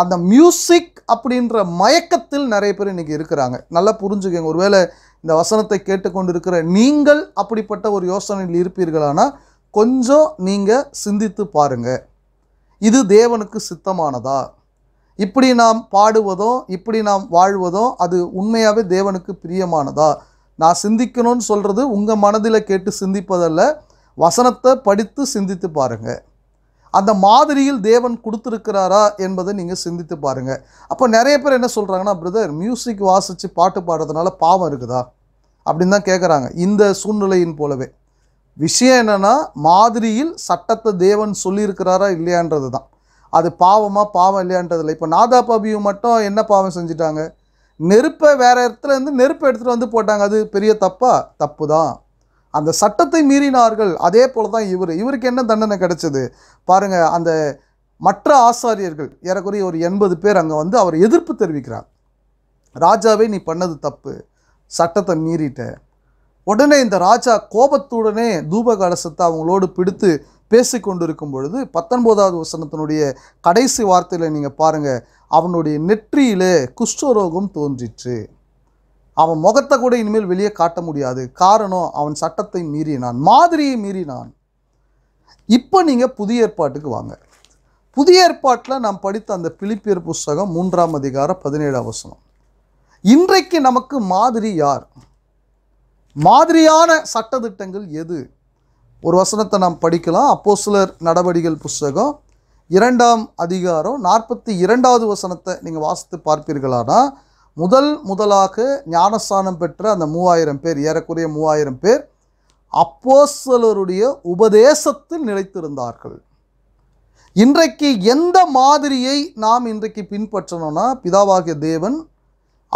S1: அந்த மியூசிக் அப்படின்ற மயக்கத்தில் நிறைய பேர் இன்றைக்கி இருக்கிறாங்க நல்லா புரிஞ்சுக்கோங்க ஒருவேளை இந்த வசனத்தை கேட்டுக்கொண்டு இருக்கிற நீங்கள் அப்படிப்பட்ட ஒரு யோசனையில் இருப்பீர்களானால் கொஞ்சம் நீங்கள் சிந்தித்து பாருங்கள் இது தேவனுக்கு சித்தமானதா இப்படி நாம் பாடுவதோ இப்படி நாம் வாழ்வதோ அது உண்மையாகவே தேவனுக்கு பிரியமானதா நான் சிந்திக்கணும்னு சொல்கிறது உங்கள் மனதில் கேட்டு சிந்திப்பதல்ல வசனத்தை படித்து சிந்தித்து பாருங்கள் அந்த மாதிரியில் தேவன் கொடுத்துருக்கிறாரா என்பதை நீங்கள் சிந்தித்து பாருங்கள் அப்போ நிறைய பேர் என்ன சொல்கிறாங்கன்னா பிரதர் மியூசிக் வாசித்து பாட்டு பாடுறதுனால பாவம் இருக்குதா அப்படின்னு தான் கேட்குறாங்க இந்த சூழ்நிலையின் போலவே விஷயம் என்னென்னா மாதிரியில் சட்டத்தை தேவன் சொல்லியிருக்கிறாரா இல்லையான்றது தான் அது பாவமாக பாவம் இல்லையான்றதில்ல இப்போ நாதா பாபியும் மட்டும் என்ன பாவம் செஞ்சிட்டாங்க நெருப்பை வேறு இடத்துல இருந்து நெருப்பை எடுத்துகிட்டு வந்து போட்டாங்க அது பெரிய தப்பா தப்பு தான் அந்த சட்டத்தை மீறினார்கள் அதே போல் தான் இவர் இவருக்கு என்ன தண்டனை கிடைச்சது பாருங்கள் அந்த மற்ற ஆசாரியர்கள் ஏறக்குறைய ஒரு எண்பது பேர் அங்கே வந்து அவர் எதிர்ப்பு தெரிவிக்கிறார் ராஜாவே நீ பண்ணது தப்பு சட்டத்தை மீறிட்ட உடனே இந்த ராஜா கோபத்துடனே தூப கலசத்தை அவங்களோடு பிடித்து பேசி கொண்டிருக்கும் பொழுது பத்தொன்பதாவது வசனத்தினுடைய கடைசி வார்த்தையில் நீங்கள் பாருங்கள் அவனுடைய நெற்றியிலே குஷ்டரோகம் தோன்றிற்று அவன் முகத்தை கூட இனிமேல் வெளியே காட்ட முடியாது காரணம் அவன் சட்டத்தை மீறினான் மாதிரியை மீறினான் இப்போ நீங்கள் புதிய ஏற்பாட்டுக்கு வாங்க புதிய ஏற்பாட்டில் நாம் படித்த அந்த பிலிப்பியர் புஸ்தகம் மூன்றாம் அதிகார பதினேழு அவசரம் இன்றைக்கு நமக்கு மாதிரி யார் மாதிரியான சட்டத்திட்டங்கள் எது ஒரு வசனத்தை நாம் படிக்கலாம் அப்போ சிலர் நடவடிகள் புஸ்தகம் இரண்டாம் அதிகாரம் நாற்பத்தி இரண்டாவது வசனத்தை நீங்கள் வாசித்து பார்ப்பீர்களானா முதல் முதலாக ஞானஸ்தானம் பெற்ற அந்த மூவாயிரம் பேர் ஏறக்குறைய மூவாயிரம் பேர் அப்போசலருடைய உபதேசத்தில் நிலைத்திருந்தார்கள் இன்றைக்கு எந்த மாதிரியை நாம் இன்றைக்கு பின்பற்றணும்னா பிதாவாகிய தேவன்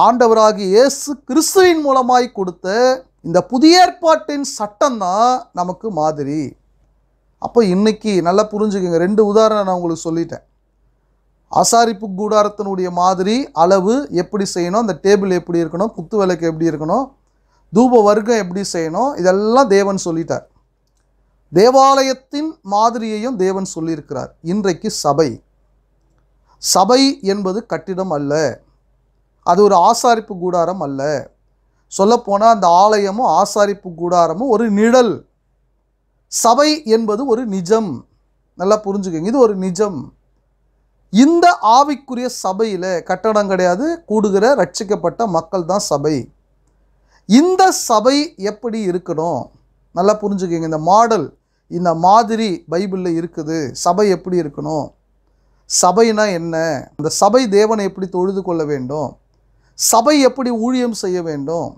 S1: ஆண்டவராகிய இயேசு கிறிஸ்துவின் மூலமாய் கொடுத்த இந்த புதிய ஏற்பாட்டின் சட்டம்தான் நமக்கு மாதிரி அப்போ இன்றைக்கி நல்லா புரிஞ்சுக்கோங்க ரெண்டு உதாரணம் நான் உங்களுக்கு சொல்லிட்டேன் ஆசாரிப்பு கூடாரத்தினுடைய மாதிரி அளவு எப்படி செய்யணும் அந்த டேபிள் எப்படி இருக்கணும் குத்து விளக்கு எப்படி இருக்கணும் தூப வர்க்கம் எப்படி செய்யணும் இதெல்லாம் தேவன் சொல்லிட்டார் தேவாலயத்தின் மாதிரியையும் தேவன் சொல்லியிருக்கிறார் இன்றைக்கு சபை சபை என்பது கட்டிடம் அல்ல அது ஒரு ஆசாரிப்பு கூடாரம் அல்ல சொல்லப்போனால் அந்த ஆலயமும் ஆசாரிப்பு கூடாரமும் ஒரு நிழல் சபை என்பது ஒரு நிஜம் நல்லா புரிஞ்சுக்கோங்க இது ஒரு நிஜம் இந்த ஆவிக்குரிய சபையில் கட்டடம் கிடையாது கூடுகிற ரட்சிக்கப்பட்ட மக்கள் தான் சபை இந்த சபை எப்படி இருக்கணும் நல்லா புரிஞ்சுக்கோங்க இந்த மாடல் இந்த மாதிரி பைபிளில் இருக்குது சபை எப்படி இருக்கணும் சபைனா என்ன அந்த சபை தேவனை எப்படி தொழுது கொள்ள வேண்டும் சபை எப்படி ஊழியம் செய்ய வேண்டும்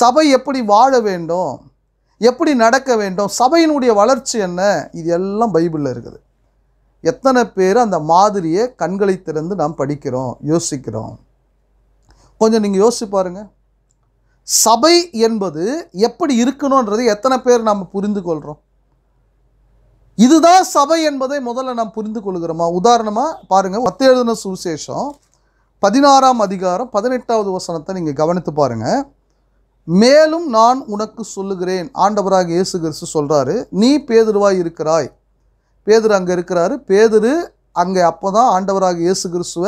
S1: சபை எப்படி வாழ வேண்டும் எப்படி நடக்க வேண்டும் சபையினுடைய வளர்ச்சி என்ன இது எல்லாம் பைபிளில் இருக்குது எத்தனை பேர் அந்த மாதிரியே கண்களை திறந்து நாம் படிக்கிறோம் யோசிக்கிறோம் கொஞ்சம் நீங்கள் யோசிச்சு பாருங்கள் சபை என்பது எப்படி இருக்கணுன்றதை எத்தனை பேர் நாம் புரிந்து கொள்கிறோம் இதுதான் சபை என்பதை முதல்ல நாம் புரிந்து கொள்கிறோமா உதாரணமாக பாருங்கள் மற்ற எழுதின சுவிசேஷம் பதினாறாம் அதிகாரம் பதினெட்டாவது வசனத்தை நீங்கள் கவனித்து பாருங்கள் மேலும் நான் உனக்கு சொல்லுகிறேன் ஆண்டவராக இயேசு கிறிஸ்து சொல்கிறாரு நீ பேதுருவாய் இருக்கிறாய் பேதர் அங்கே இருக்கிறாரு பேதர் அங்கே அப்போ தான் ஆண்டவராக இயேசு கிறிஸ்துவ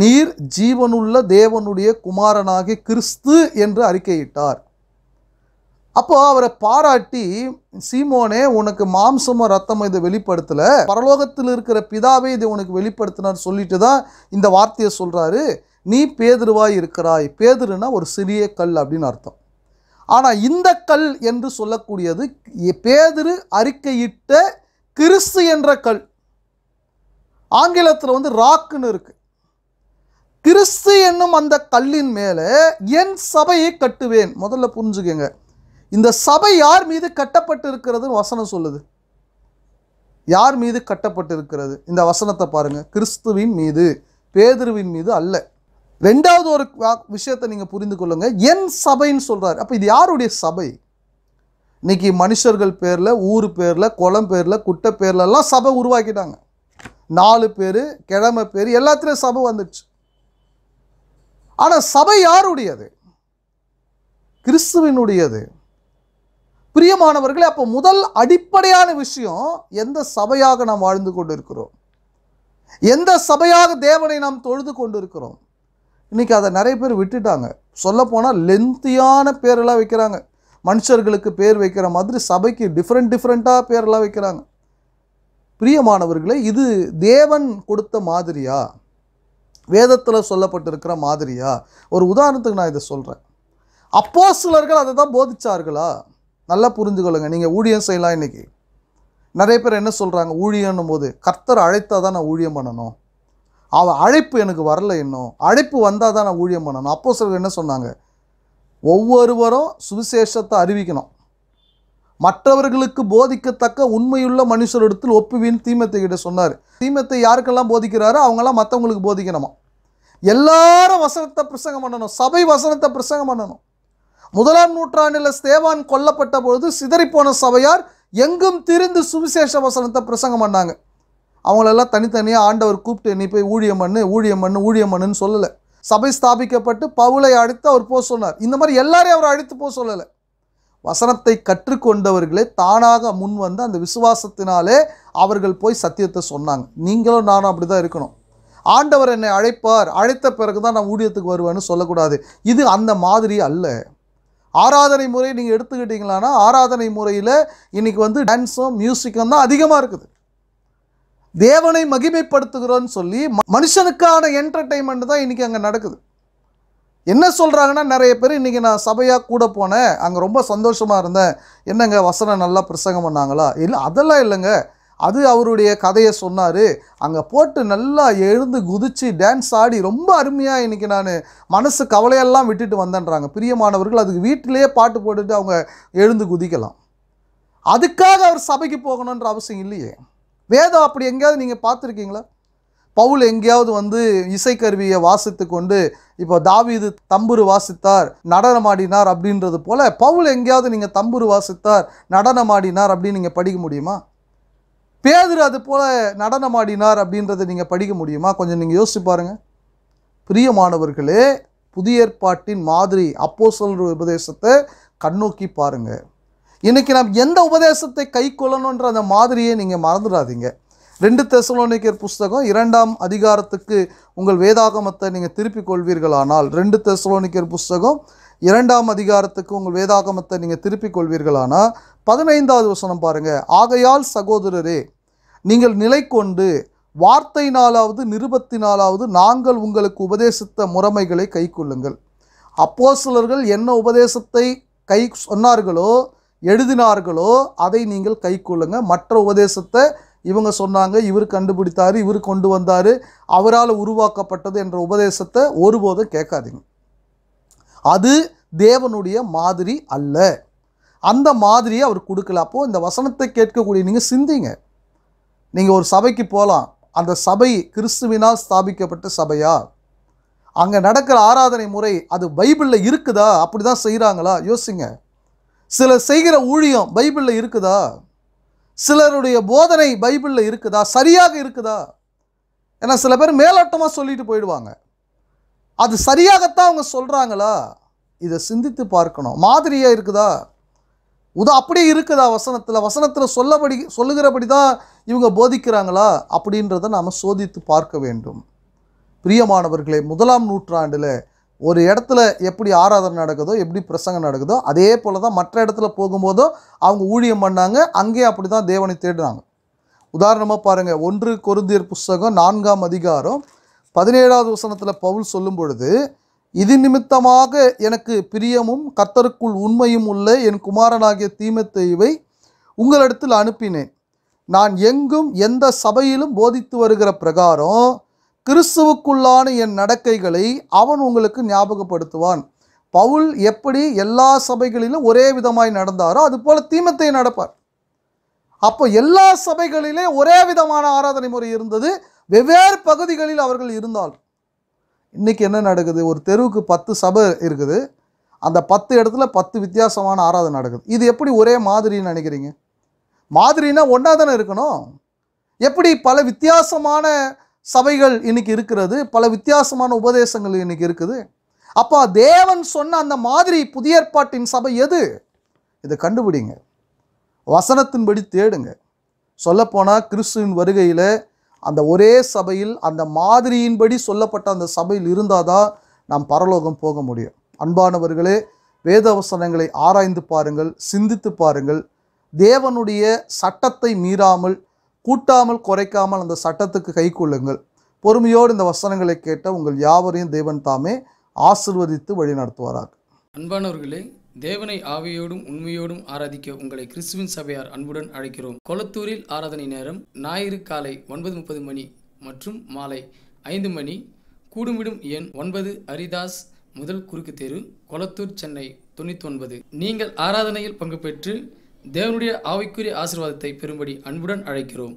S1: நீர் ஜீவனுள்ள தேவனுடைய குமாரனாகி கிறிஸ்து என்று அறிக்கையிட்டார் அப்போ அவரை பாராட்டி சீமோனே உனக்கு மாம்சமோ ரத்தமோ இதை வெளிப்படுத்தலை பரலோகத்தில் இருக்கிற பிதாவே இதை உனக்கு வெளிப்படுத்தினார் சொல்லிட்டு தான் இந்த வார்த்தையை சொல்கிறாரு நீ பேதுருவாய் இருக்கிறாய் பேதுருன்னா ஒரு சிறிய கல் அப்படின்னு அர்த்தம் ஆனால் இந்த கல் என்று சொல்லக்கூடியது பேதுரு அறிக்கையிட்ட கிறிஸ்து என்ற கல் ஆங்கிலத்தில் வந்து ராக்குன்னு இருக்குது கிறிஸ்து என்னும் அந்த கல்லின் மேலே என் சபையை கட்டுவேன் முதல்ல புரிஞ்சுக்கங்க இந்த சபை யார் மீது கட்டப்பட்டு இருக்கிறதுன்னு வசனம் சொல்லுது யார் மீது கட்டப்பட்டு இருக்கிறது இந்த வசனத்தை பாருங்கள் கிறிஸ்துவின் மீது பேதுருவின் மீது அல்ல ரெண்டாவது ஒரு விஷயத்தை நீங்கள் புரிந்து கொள்ளுங்கள் என் சபைன்னு சொல்கிறார் அப்போ இது யாருடைய சபை இன்றைக்கி மனுஷர்கள் பேரில் ஊர் பேரில் குளம் பேரில் குட்டை பேர்லலாம் சபை உருவாக்கிட்டாங்க நாலு பேர் கிழமை பேர் எல்லாத்துலேயும் சபை வந்துடுச்சு ஆனால் சபை யாருடையது கிறிஸ்துவினுடையது பிரியமானவர்களே அப்போ முதல் அடிப்படையான விஷயம் எந்த சபையாக நாம் வாழ்ந்து கொண்டு இருக்கிறோம் எந்த சபையாக தேவனை நாம் தொழுது கொண்டு இருக்கிறோம் இன்றைக்கி அதை நிறைய பேர் விட்டுட்டாங்க சொல்லப்போனால் லென்த்தியான பேரெல்லாம் வைக்கிறாங்க மனுஷர்களுக்கு பேர் வைக்கிற மாதிரி சபைக்கு டிஃப்ரெண்ட் டிஃப்ரெண்ட்டாக பேரெல்லாம் வைக்கிறாங்க பிரியமானவர்களே இது தேவன் கொடுத்த மாதிரியா வேதத்தில் சொல்லப்பட்டிருக்கிற மாதிரியா ஒரு உதாரணத்துக்கு நான் இதை சொல்கிறேன் அப்போ சிலர்கள் அதை தான் போதிச்சார்களா நல்லா புரிஞ்சுக்கொள்ளுங்க நீங்கள் ஊழியம் செய்யலாம் இன்றைக்கி நிறைய பேர் என்ன சொல்கிறாங்க ஊழியன்னும் போது கர்த்தர் அழைத்தால் தான் நான் ஊழியம் பண்ணணும் அவள் அழைப்பு எனக்கு வரல இன்னும் அழைப்பு வந்தால் தான் நான் ஊழியம் பண்ணணும் அப்போ சிலர்கள் என்ன சொன்னாங்க ஒவ்வொருவரும் சுவிசேஷத்தை அறிவிக்கணும் மற்றவர்களுக்கு போதிக்கத்தக்க உண்மையுள்ள மனுஷரிடத்தில் ஒப்புவின்னு தீமத்தை கிட்ட சொன்னார் தீமத்தை யாருக்கெல்லாம் போதிக்கிறாரோ அவங்கெல்லாம் மற்றவங்களுக்கு போதிக்கணுமா எல்லாரும் வசனத்தை பிரசங்கம் பண்ணணும் சபை வசனத்தை பிரசங்கம் பண்ணணும் முதலாம் நூற்றாண்டில் ஸ்தேவான் கொல்லப்பட்ட பொழுது சிதறிப்போன சபையார் எங்கும் திரிந்து சுவிசேஷ வசனத்தை பிரசங்கம் பண்ணாங்க அவங்களெல்லாம் தனித்தனியாக ஆண்டவர் கூப்பிட்டு நீ போய் ஊழியம் பண்ணு ஊழியம் பண்ணு ஊழியம் பண்ணுன்னு சொல்லலை சபை ஸ்தாபிக்கப்பட்டு பவுலை அடித்து அவர் போக சொன்னார் இந்த மாதிரி எல்லாரையும் அவர் அழைத்து போக சொல்லலை வசனத்தை கற்றுக்கொண்டவர்களே தானாக முன் வந்து அந்த விசுவாசத்தினாலே அவர்கள் போய் சத்தியத்தை சொன்னாங்க நீங்களும் நானும் அப்படி தான் இருக்கணும் ஆண்டவர் என்னை அழைப்பார் அழைத்த பிறகு தான் நான் ஊழியத்துக்கு வருவேன்னு சொல்லக்கூடாது இது அந்த மாதிரி அல்ல ஆராதனை முறை நீங்கள் எடுத்துக்கிட்டிங்களான்னா ஆராதனை முறையில் இன்றைக்கி வந்து டான்ஸும் மியூசிக்கும் தான் அதிகமாக இருக்குது தேவனை மகிமைப்படுத்துகிறோன்னு சொல்லி மனுஷனுக்கான என்டர்டைன்மெண்ட் தான் இன்றைக்கி அங்கே நடக்குது என்ன சொல்கிறாங்கன்னா நிறைய பேர் இன்றைக்கி நான் சபையாக கூட போனேன் அங்கே ரொம்ப சந்தோஷமாக இருந்தேன் என்னங்க வசனம் நல்லா பிரசங்கம் பண்ணாங்களா இல்லை அதெல்லாம் இல்லைங்க அது அவருடைய கதையை சொன்னார் அங்கே போட்டு நல்லா எழுந்து குதித்து டான்ஸ் ஆடி ரொம்ப அருமையாக இன்றைக்கி நான் மனசு கவலையெல்லாம் விட்டுட்டு வந்தேன்றாங்க பிரியமானவர்கள் அதுக்கு வீட்டிலே பாட்டு போட்டுட்டு அவங்க எழுந்து குதிக்கலாம் அதுக்காக அவர் சபைக்கு போகணுன்ற அவசியம் இல்லையே வேதம் அப்படி எங்கேயாவது நீங்கள் பார்த்துருக்கீங்களா பவுல் எங்கேயாவது வந்து இசைக்கருவியை வாசித்து கொண்டு இப்போ தாவீது தம்புரு வாசித்தார் நடனமாடினார் அப்படின்றது போல் பவுல் எங்கேயாவது நீங்கள் தம்புரு வாசித்தார் நடனமாடினார் அப்படின்னு நீங்கள் படிக்க முடியுமா பேதர் அது போல் நடனமாடினார் அப்படின்றத நீங்கள் படிக்க முடியுமா கொஞ்சம் நீங்கள் யோசிச்சு பாருங்கள் பிரியமானவர்களே புதிய ஏற்பாட்டின் மாதிரி அப்போ சொல்கிற உபதேசத்தை கண்ணோக்கி பாருங்கள் இன்றைக்கி நாம் எந்த உபதேசத்தை கை கொள்ளணுன்ற அந்த மாதிரியை நீங்கள் மறந்துடாதீங்க ரெண்டு தெசலோனிக்கர் புஸ்தகம் இரண்டாம் அதிகாரத்துக்கு உங்கள் வேதாகமத்தை நீங்கள் திருப்பிக் கொள்வீர்களானால் ரெண்டு தெசலோனிக்கர் புஸ்தகம் இரண்டாம் அதிகாரத்துக்கு உங்கள் வேதாகமத்தை நீங்கள் திருப்பிக் கொள்வீர்களானால் பதினைந்தாவது வசனம் பாருங்கள் ஆகையால் சகோதரரே நீங்கள் நிலை கொண்டு வார்த்தை நாளாவது நிருபத்தினாலாவது நாங்கள் உங்களுக்கு உபதேசித்த முறைமைகளை கை கொள்ளுங்கள் அப்போ சிலர்கள் என்ன உபதேசத்தை கை சொன்னார்களோ எழுதினார்களோ அதை நீங்கள் கை கொள்ளுங்க மற்ற உபதேசத்தை இவங்க சொன்னாங்க இவர் கண்டுபிடித்தார் இவர் கொண்டு வந்தார் அவரால் உருவாக்கப்பட்டது என்ற உபதேசத்தை ஒருபோதும் கேட்காதீங்க அது தேவனுடைய மாதிரி அல்ல அந்த மாதிரியை அவர் கொடுக்கல அப்போது இந்த வசனத்தை கேட்கக்கூடிய நீங்கள் சிந்திங்க நீங்கள் ஒரு சபைக்கு போகலாம் அந்த சபை கிறிஸ்துவினால் ஸ்தாபிக்கப்பட்ட சபையா அங்கே நடக்கிற ஆராதனை முறை அது பைபிளில் இருக்குதா அப்படி தான் செய்கிறாங்களா யோசிங்க சிலர் செய்கிற ஊழியம் பைபிளில் இருக்குதா சிலருடைய போதனை பைபிளில் இருக்குதா சரியாக இருக்குதா ஏன்னா சில பேர் மேலோட்டமாக சொல்லிட்டு போயிடுவாங்க அது சரியாகத்தான் அவங்க சொல்கிறாங்களா இதை சிந்தித்து பார்க்கணும் மாதிரியாக இருக்குதா உதா அப்படியே இருக்குதா வசனத்தில் வசனத்தில் சொல்லபடி சொல்லுகிறபடி தான் இவங்க போதிக்கிறாங்களா அப்படின்றத நாம் சோதித்து பார்க்க வேண்டும் பிரியமானவர்களே முதலாம் நூற்றாண்டில் ஒரு இடத்துல எப்படி ஆராதனை நடக்குதோ எப்படி பிரசங்கம் நடக்குதோ அதே போல் தான் மற்ற இடத்துல போகும்போதும் அவங்க ஊழியம் பண்ணாங்க அங்கேயும் அப்படி தான் தேவனை தேடுறாங்க உதாரணமாக பாருங்கள் ஒன்று கொருந்தியர் புஸ்தகம் நான்காம் அதிகாரம் பதினேழாவது வசனத்தில் பவுல் சொல்லும் பொழுது இது நிமித்தமாக எனக்கு பிரியமும் கர்த்தருக்குள் உண்மையும் உள்ள என் குமாரனாகிய தீமத்தெய்வை உங்களிடத்தில் அனுப்பினேன் நான் எங்கும் எந்த சபையிலும் போதித்து வருகிற பிரகாரம் கிறிஸ்துவுக்குள்ளான என் நடக்கைகளை அவன் உங்களுக்கு ஞாபகப்படுத்துவான் பவுல் எப்படி எல்லா சபைகளிலும் ஒரே விதமாய் நடந்தாரோ அது போல தீமத்தை நடப்பார் அப்போ எல்லா சபைகளிலே ஒரே விதமான ஆராதனை முறை இருந்தது வெவ்வேறு பகுதிகளில் அவர்கள் இருந்தால் இன்றைக்கி என்ன நடக்குது ஒரு தெருவுக்கு பத்து சபை இருக்குது அந்த பத்து இடத்துல பத்து வித்தியாசமான ஆராதனை நடக்குது இது எப்படி ஒரே மாதிரின்னு நினைக்கிறீங்க மாதிரினா ஒன்றா தானே இருக்கணும் எப்படி பல வித்தியாசமான சபைகள் இன்னைக்கு இருக்கிறது பல வித்தியாசமான உபதேசங்கள் இன்னைக்கு இருக்குது அப்போ தேவன் சொன்ன அந்த மாதிரி புதிய ஏற்பாட்டின் சபை எது இதை கண்டுபிடிங்க வசனத்தின்படி தேடுங்க சொல்லப்போனால் கிறிஸ்துவின் வருகையில் அந்த ஒரே சபையில் அந்த மாதிரியின்படி சொல்லப்பட்ட அந்த சபையில் இருந்தால் தான் நாம் பரலோகம் போக முடியும் அன்பானவர்களே வேத வசனங்களை ஆராய்ந்து பாருங்கள் சிந்தித்து பாருங்கள் தேவனுடைய சட்டத்தை மீறாமல் கூட்டாமல் குறைக்காமல் அந்த சட்டத்துக்கு கை கொள்ளுங்கள் பொறுமையோடு இந்த வசனங்களை கேட்ட உங்கள் யாவரையும் தேவன் தாமே ஆசிர்வதித்து வழிநடத்துவாராக அன்பானவர்களே தேவனை ஆவியோடும் உண்மையோடும் ஆராதிக்க உங்களை கிறிஸ்துவின் சபையார் அன்புடன் அழைக்கிறோம் கொளத்தூரில் ஆராதனை நேரம் ஞாயிறு காலை ஒன்பது முப்பது மணி மற்றும் மாலை ஐந்து மணி கூடுமிடும் எண் ஒன்பது ஹரிதாஸ் முதல் குறுக்கு தெரு கொளத்தூர் சென்னை தொண்ணூற்றி ஒன்பது நீங்கள் ஆராதனையில் பங்கு பெற்று தேவனுடைய ஆவிக்குரிய ஆசிர்வாதத்தை பெறும்படி அன்புடன் அழைக்கிறோம்